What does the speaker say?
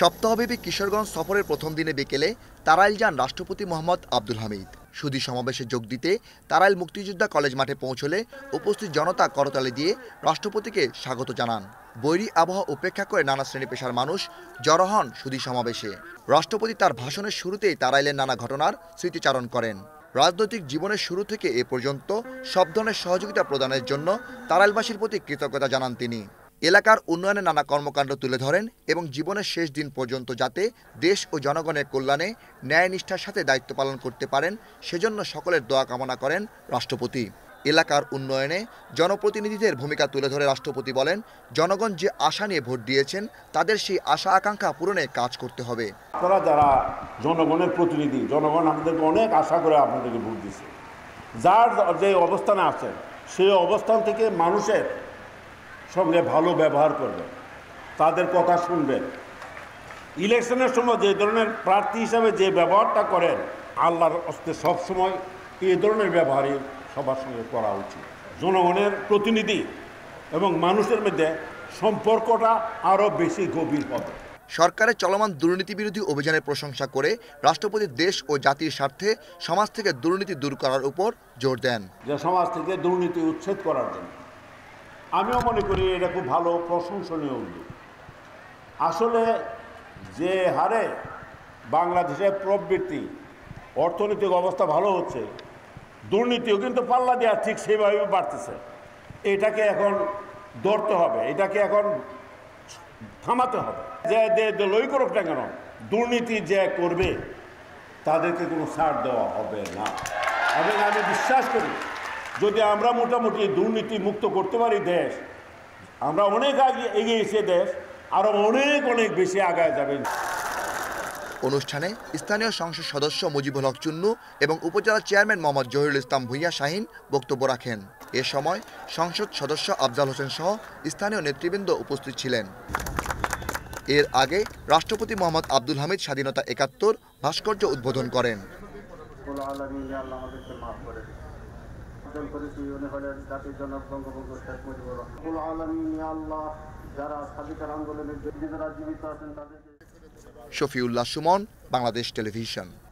সপ্তাহব্যাপী কিশোরগঞ্জ সফরের প্রথম দিনে বিকেলে তারাইল যান রাষ্ট্রপতি মোহাম্মদ আব্দুল হামিদ সুদী সমাবেশে যোগ দিতে তারাইল মুক্তিযোদ্ধা কলেজ মাঠে পৌঁছলে উপস্থিত জনতা করতালি দিয়ে রাষ্ট্রপতিকে স্বাগত জানান বৈরী আবহাওয়া উপেক্ষা করে নানা শ্রেণী পেশার মানুষ জড়ো হন সুদী সমাবেশে রাষ্ট্রপতি তার ভাষণের শুরুতেই তারাইলের নানা ঘটনার স্মৃতিচারণ করেন রাজনৈতিক জীবনের শুরু থেকে এ পর্যন্ত সব ধরনের সহযোগিতা প্রদানের জন্য তারাইলবাসীর প্রতি কৃতজ্ঞতা জানান তিনি এলাকার উন্নয়নে নানা কর্মকাণ্ড তুলে ধরেন এবং জীবনের শেষ দিন পর্যন্ত যাতে দেশ ও জনগণের কল্যাণে ন্যায় নিষ্ঠার সাথে দায়িত্ব পালন করতে পারেন সেজন্য সকলের দোয়া কামনা করেন রাষ্ট্রপতি এলাকার উন্নয়নে জনপ্রতিনিধিদের ভূমিকা তুলে ধরে রাষ্ট্রপতি বলেন জনগণ যে আশা নিয়ে ভোট দিয়েছেন তাদের সেই আশা আকাঙ্ক্ষা পূরণে কাজ করতে হবে আপনারা যারা জনগণের প্রতিনিধি জনগণ আমাদেরকে অনেক আশা করে আপনাদেরকে ভোট দিচ্ছে যার যে অবস্থানে আছেন সেই অবস্থান থেকে মানুষের সঙ্গে ভালো ব্যবহার করবেন তাদের কথা শুনবেন ইলেকশনের সময় যে ধরনের প্রার্থী হিসাবে যে ব্যবহারটা করেন আল্লাহর অস্তে সবসময় এই ধরনের ব্যবহারই সবার সঙ্গে করা উচিত জনগণের প্রতিনিধি এবং মানুষের মধ্যে সম্পর্কটা আরও বেশি গভীর হবে সরকারের চলমান দুর্নীতি বিরোধী অভিযানের প্রশংসা করে রাষ্ট্রপতি দেশ ও জাতির স্বার্থে সমাজ থেকে দুর্নীতি দূর করার উপর জোর দেন যে সমাজ থেকে দুর্নীতি উচ্ছেদ করার জন্য আমিও মনে করি এটা খুব ভালো প্রশংসনীয় উদ্যোগ আসলে যে হারে বাংলাদেশের প্রবৃত্তি অর্থনৈতিক অবস্থা ভালো হচ্ছে দুর্নীতিও কিন্তু পাল্লা দেওয়া ঠিক সেইভাবে বাড়তেছে এটাকে এখন ধরতে হবে এটাকে এখন থামাতে হবে যে লই করুক না কেন দুর্নীতি যে করবে তাদেরকে কোনো ছাড় দেওয়া হবে না এবং আমি বিশ্বাস করি যদি আমরা মোটামুটি দুর্নীতি মুক্ত করতে পারি দেশ আমরা অনেক আগে এগিয়েছে দেশ আরও অনেক অনেক বেশি আগায় যাবেন অনুষ্ঠানে স্থানীয় সংসদ সদস্য মুজিবুল হক চুন্নু এবং উপজেলা চেয়ারম্যান মোহাম্মদ জহিরুল ইসলাম ভুইয়া শাহিন বক্তব্য রাখেন এ সময় সংসদ সদস্য আফজাল হোসেন সহ স্থানীয় নেতৃবৃন্দ উপস্থিত ছিলেন এর আগে রাষ্ট্রপতি মোহাম্মদ আব্দুল হামিদ স্বাধীনতা একাত্তর ভাস্কর্য উদ্বোধন করেন অর্জন করেছি উনি হলেন জাতির জনক বঙ্গবন্ধু শেখ মুজিবুর রহমান আলমিন আল্লাহ যারা স্বাধীনতার আন্দোলনের জীবিত আছেন তাদেরকে শফিউল্লাহ সুমন বাংলাদেশ টেলিভিশন